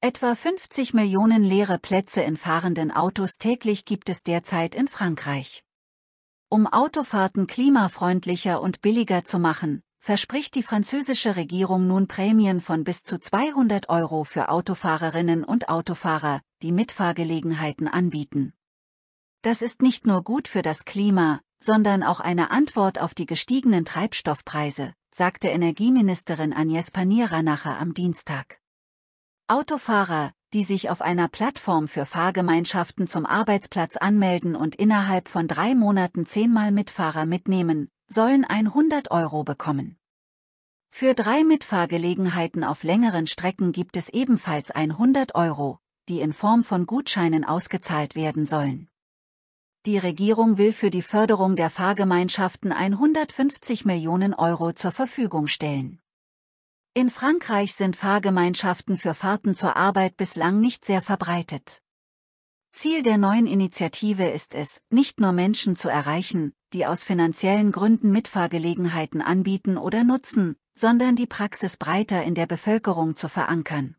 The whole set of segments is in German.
Etwa 50 Millionen leere Plätze in fahrenden Autos täglich gibt es derzeit in Frankreich. Um Autofahrten klimafreundlicher und billiger zu machen, verspricht die französische Regierung nun Prämien von bis zu 200 Euro für Autofahrerinnen und Autofahrer, die Mitfahrgelegenheiten anbieten. Das ist nicht nur gut für das Klima, sondern auch eine Antwort auf die gestiegenen Treibstoffpreise, sagte Energieministerin Agnès Pannier-Runacher am Dienstag. Autofahrer, die sich auf einer Plattform für Fahrgemeinschaften zum Arbeitsplatz anmelden und innerhalb von drei Monaten zehnmal Mitfahrer mitnehmen, sollen 100 Euro bekommen. Für drei Mitfahrgelegenheiten auf längeren Strecken gibt es ebenfalls 100 Euro, die in Form von Gutscheinen ausgezahlt werden sollen. Die Regierung will für die Förderung der Fahrgemeinschaften 150 Millionen Euro zur Verfügung stellen. In Frankreich sind Fahrgemeinschaften für Fahrten zur Arbeit bislang nicht sehr verbreitet. Ziel der neuen Initiative ist es, nicht nur Menschen zu erreichen, die aus finanziellen Gründen Mitfahrgelegenheiten anbieten oder nutzen, sondern die Praxis breiter in der Bevölkerung zu verankern.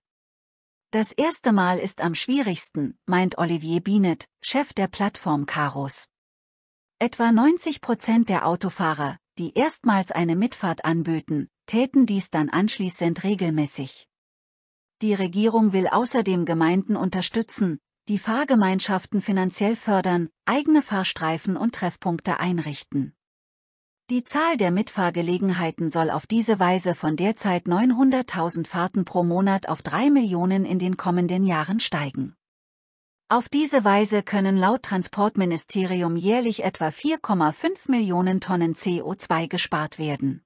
Das erste Mal ist am schwierigsten, meint Olivier Bienet, Chef der Plattform Karos. Etwa 90 Prozent der Autofahrer, die erstmals eine Mitfahrt anböten, täten dies dann anschließend regelmäßig. Die Regierung will außerdem Gemeinden unterstützen, die Fahrgemeinschaften finanziell fördern, eigene Fahrstreifen und Treffpunkte einrichten. Die Zahl der Mitfahrgelegenheiten soll auf diese Weise von derzeit 900.000 Fahrten pro Monat auf drei Millionen in den kommenden Jahren steigen. Auf diese Weise können laut Transportministerium jährlich etwa 4,5 Millionen Tonnen CO2 gespart werden.